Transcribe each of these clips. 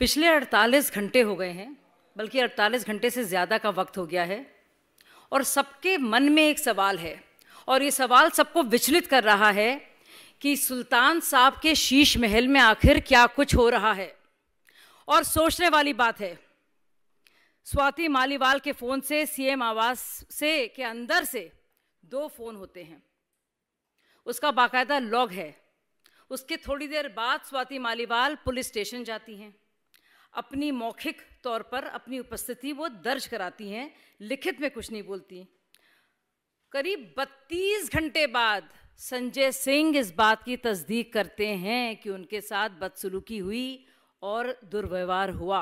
पिछले 48 घंटे हो गए हैं बल्कि 48 घंटे से ज़्यादा का वक्त हो गया है और सबके मन में एक सवाल है और ये सवाल सबको विचलित कर रहा है कि सुल्तान साहब के शीश महल में आखिर क्या कुछ हो रहा है और सोचने वाली बात है स्वाति मालीवाल के फ़ोन से सीएम आवास से के अंदर से दो फ़ोन होते हैं उसका बाकायदा लॉग है उसके थोड़ी देर बाद स्वाति मालीवाल पुलिस स्टेशन जाती हैं अपनी मौखिक तौर पर अपनी उपस्थिति वो दर्ज कराती हैं लिखित में कुछ नहीं बोलती करीब 32 घंटे बाद संजय सिंह इस बात की तस्दीक करते हैं कि उनके साथ बदसलूकी हुई और दुर्व्यवहार हुआ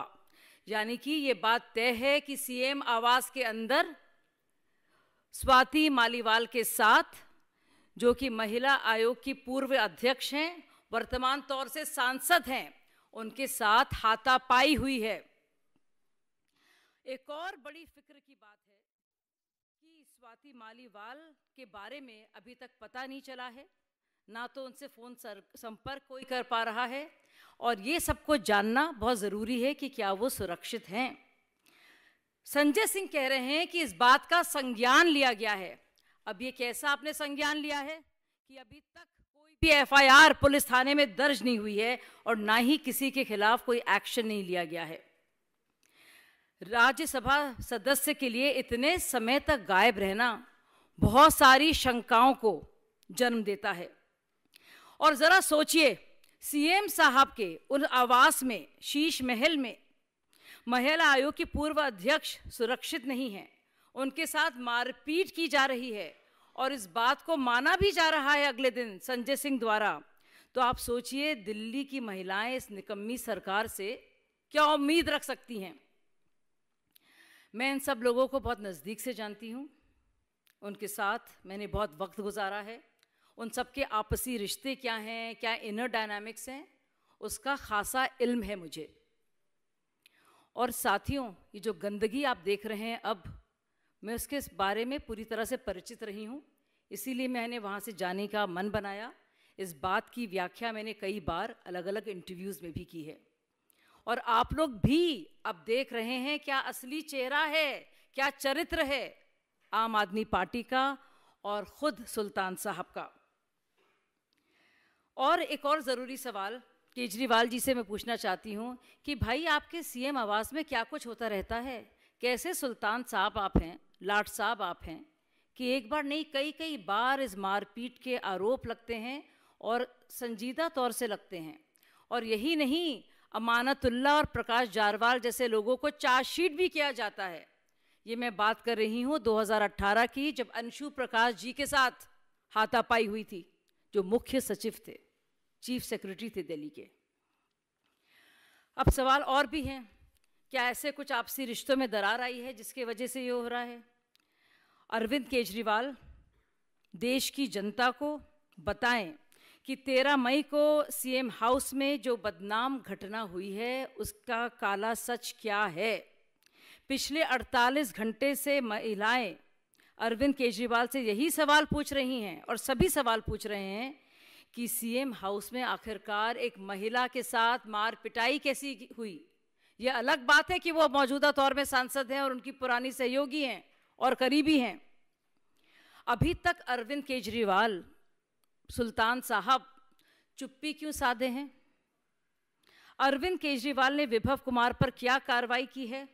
यानी कि ये बात तय है कि सीएम आवास के अंदर स्वाति मालीवाल के साथ जो कि महिला आयोग की पूर्व अध्यक्ष हैं वर्तमान तौर से सांसद हैं उनके साथ हाथापाई हुई है एक और बड़ी फिक्र की बात है कि स्वाति मालीवाल के बारे में अभी तक पता नहीं चला है ना तो उनसे फ़ोन संपर्क कोई कर पा रहा है और ये सबको जानना बहुत ज़रूरी है कि क्या वो सुरक्षित हैं संजय सिंह कह रहे हैं कि इस बात का संज्ञान लिया गया है अब ये कैसा आपने संज्ञान लिया है कि अभी तक भी एफआईआर पुलिस थाने में दर्ज नहीं हुई है और ना ही किसी के खिलाफ कोई एक्शन नहीं लिया गया है राज्यसभा सदस्य के लिए इतने समय तक गायब रहना बहुत सारी शंकाओं को जन्म देता है और ज़रा सोचिए सीएम साहब के उन आवास में शीश महल में महिला आयोग की पूर्व अध्यक्ष सुरक्षित नहीं है उनके साथ मारपीट की जा रही है और इस बात को माना भी जा रहा है अगले दिन संजय सिंह द्वारा तो आप सोचिए दिल्ली की महिलाएं इस निकम्मी सरकार से क्या उम्मीद रख सकती हैं मैं इन सब लोगों को बहुत नज़दीक से जानती हूँ उनके साथ मैंने बहुत वक्त गुजारा है उन सब के आपसी रिश्ते क्या हैं क्या इनर डायनामिक्स हैं उसका खासा इल्म है मुझे और साथियों ये जो गंदगी आप देख रहे हैं अब मैं उसके बारे में पूरी तरह से परिचित रही हूँ इसीलिए मैंने वहाँ से जाने का मन बनाया इस बात की व्याख्या मैंने कई बार अलग अलग इंटरव्यूज़ में भी की है और आप लोग भी अब देख रहे हैं क्या असली चेहरा है क्या चरित्र है आम आदमी पार्टी का और ख़ुद सुल्तान साहब का और एक और ज़रूरी सवाल केजरीवाल जी से मैं पूछना चाहती हूँ कि भाई आपके सीएम आवास में क्या कुछ होता रहता है कैसे सुल्तान साहब आप हैं लाट साहब आप हैं कि एक बार नहीं कई कई बार इस मारपीट के आरोप लगते हैं और संजीदा तौर से लगते हैं और यही नहीं अमानतुल्ला और प्रकाश जारवाल जैसे लोगों को चार्जशीट भी किया जाता है ये मैं बात कर रही हूँ 2018 की जब अंशु प्रकाश जी के साथ हाथापाई हुई थी जो मुख्य सचिव थे चीफ सेक्रेटरी थे दिल्ली के अब सवाल और भी हैं क्या ऐसे कुछ आपसी रिश्तों में दरार आई है जिसके वजह से ये हो रहा है अरविंद केजरीवाल देश की जनता को बताएं कि 13 मई को सीएम हाउस में जो बदनाम घटना हुई है उसका काला सच क्या है पिछले 48 घंटे से महिलाएं अरविंद केजरीवाल से यही सवाल पूछ रही हैं और सभी सवाल पूछ रहे हैं कि सीएम हाउस में आखिरकार एक महिला के साथ मार पिटाई कैसी हुई यह अलग बात है कि वो मौजूदा तौर में सांसद हैं और उनकी पुरानी सहयोगी हैं और करीबी हैं अभी तक अरविंद केजरीवाल सुल्तान साहब चुप्पी क्यों साधे हैं अरविंद केजरीवाल ने विभव कुमार पर क्या कार्रवाई की है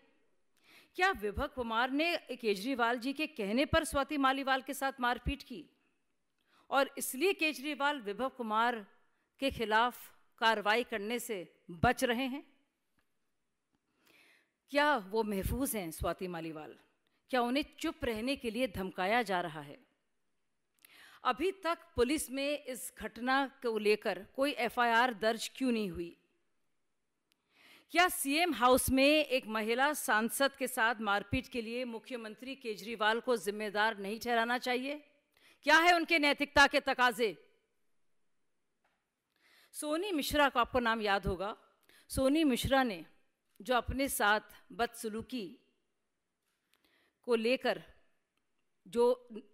क्या विभव कुमार ने केजरीवाल जी के कहने पर स्वाति मालीवाल के साथ मारपीट की और इसलिए केजरीवाल विभव कुमार के खिलाफ कार्रवाई करने से बच रहे हैं क्या वो महफूज हैं स्वाति मालीवाल क्या उन्हें चुप रहने के लिए धमकाया जा रहा है अभी तक पुलिस में इस घटना को लेकर कोई एफआईआर दर्ज क्यों नहीं हुई क्या सीएम हाउस में एक महिला सांसद के साथ मारपीट के लिए मुख्यमंत्री केजरीवाल को जिम्मेदार नहीं ठहराना चाहिए क्या है उनके नैतिकता के तकाजे सोनी मिश्रा को आपको नाम याद होगा सोनी मिश्रा ने जो अपने साथ बदसलूकी को लेकर जो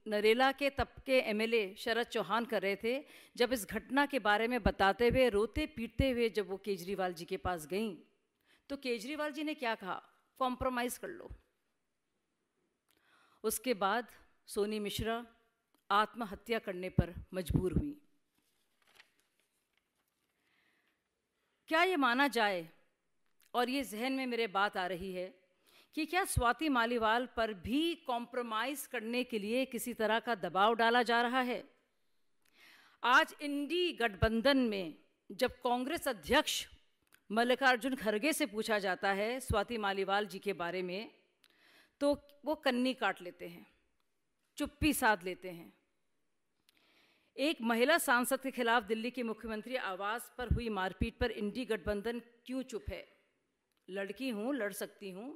नरेला के तबके एमएलए शरद चौहान कर रहे थे जब इस घटना के बारे में बताते हुए रोते पीटते हुए जब वो केजरीवाल जी के पास गईं तो केजरीवाल जी ने क्या कहा कॉम्प्रोमाइज़ कर लो उसके बाद सोनी मिश्रा आत्महत्या करने पर मजबूर हुई क्या ये माना जाए और ये जहन में मेरे बात आ रही है कि क्या स्वाति मालीवाल पर भी कॉम्प्रोमाइज करने के लिए किसी तरह का दबाव डाला जा रहा है आज इंडी गठबंधन में जब कांग्रेस अध्यक्ष मल्लिकार्जुन खड़गे से पूछा जाता है स्वाति मालीवाल जी के बारे में तो वो कन्नी काट लेते हैं चुप्पी साध लेते हैं एक महिला सांसद के खिलाफ दिल्ली के मुख्यमंत्री आवास पर हुई मारपीट पर इंडी गठबंधन क्यों चुप है लड़की हूँ लड़ सकती हूँ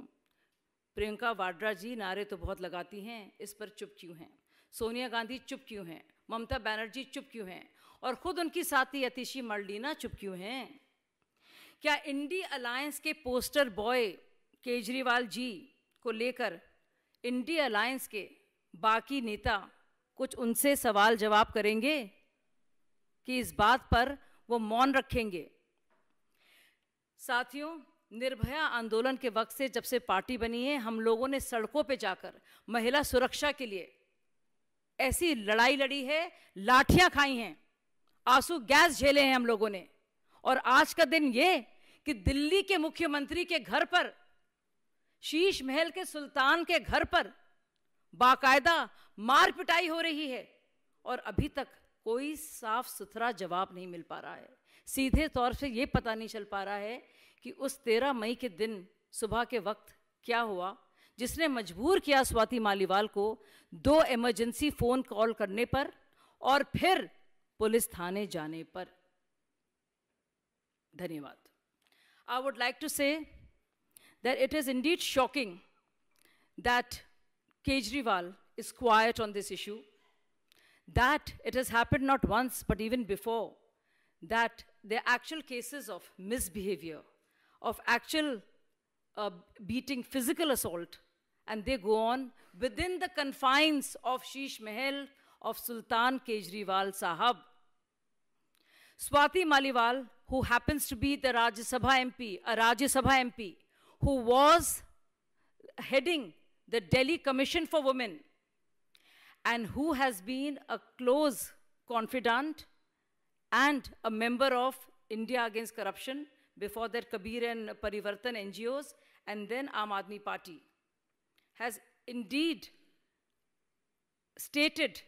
प्रियंका वाड्रा जी नारे तो बहुत लगाती हैं इस पर चुप क्यों हैं सोनिया गांधी चुप क्यों हैं ममता बनर्जी चुप क्यों हैं और ख़ुद उनकी साथी अतिशी मर्डीना चुप क्यों हैं क्या इंडी अलायंस के पोस्टर बॉय केजरीवाल जी को लेकर इंडी अलायंस के बाकी नेता कुछ उनसे सवाल जवाब करेंगे कि इस बात पर वो मौन रखेंगे साथियों निर्भया आंदोलन के वक्त से जब से पार्टी बनी है हम लोगों ने सड़कों पे जाकर महिला सुरक्षा के लिए ऐसी लड़ाई लड़ी है लाठियां खाई हैं आंसू गैस झेले हैं हम लोगों ने और आज का दिन ये कि दिल्ली के मुख्यमंत्री के घर पर शीश महल के सुल्तान के घर पर बाकायदा मार पिटाई हो रही है और अभी तक कोई साफ सुथरा जवाब नहीं मिल पा रहा है सीधे तौर से ये पता नहीं चल पा रहा है कि उस तेरह मई के दिन सुबह के वक्त क्या हुआ जिसने मजबूर किया स्वाति मालीवाल को दो इमरजेंसी फोन कॉल करने पर और फिर पुलिस थाने जाने पर धन्यवाद I would like to say that it is indeed shocking that Kejriwal is quite on this issue that it is happen not once but even before that the actual cases of misbehaviour of actual uh, beating, physical assault, and they go on within the confines of Shish Mahal of Sultan Kejriwal Sahab. Swati Maliwal, who happens to be the Rajya Sabha MP, a Rajya Sabha MP, who was heading the Delhi Commission for Women, and who has been a close confidant and a member of India Against Corruption, before that, Kabir and Parivartan NGOs, and then Aam Aadmi Party has indeed stated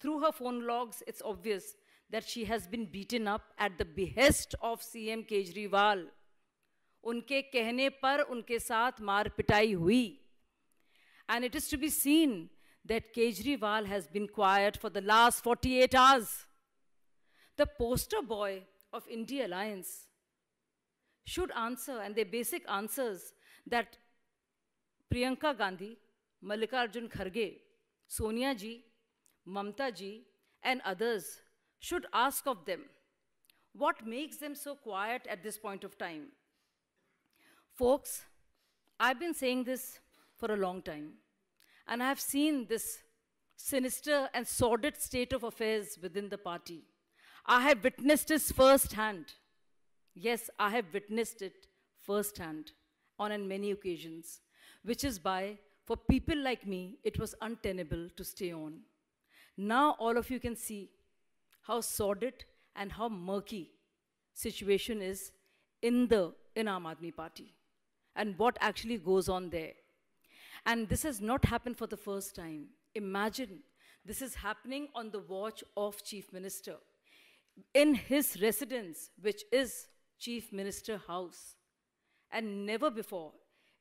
through her phone logs, it's obvious that she has been beaten up at the behest of CM Kejriwal. Unke कहने par unke saath मार पिटाई hui, and it is to be seen that Kejriwal has been quiet for the last 48 hours. The poster boy of India Alliance should answer, and their basic answers that Priyanka Gandhi, Mallikarjun Kharge, Sonia ji, Mamta ji, and others should ask of them what makes them so quiet at this point of time. Folks, I've been saying this for a long time, and I have seen this sinister and sordid state of affairs within the party. I have witnessed this firsthand. Yes, I have witnessed it firsthand on many occasions, which is why for people like me, it was untenable to stay on. Now all of you can see how sordid and how murky situation is in the in Aam Party and what actually goes on there. And this has not happened for the first time. Imagine this is happening on the watch of Chief Minister in his residence, which is Chief Minister House. And never before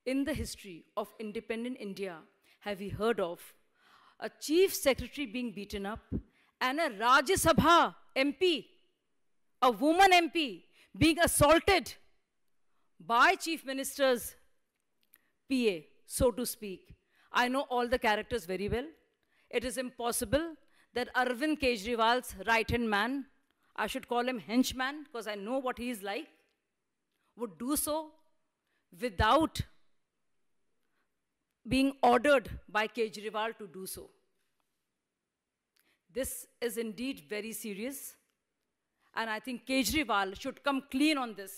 in the history of independent India have we heard of a Chief Secretary being beaten up and a Rajya Sabha MP, a woman MP, being assaulted by Chief Minister's PA, so to speak. I know all the characters very well. It is impossible that Arvind Kejriwal's right-hand man I should call him henchman because I know what he is like, would do so without being ordered by Kejriwal to do so. This is indeed very serious, and I think Kejriwal should come clean on this.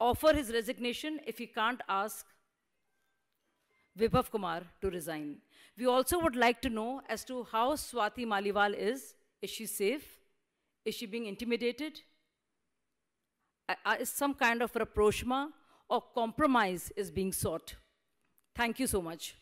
Offer his resignation if he can't ask Vibhav Kumar to resign. We also would like to know as to how Swati Maliwal is. Is she safe? Is she being intimidated? Is some kind of rapprochement or compromise is being sought? Thank you so much.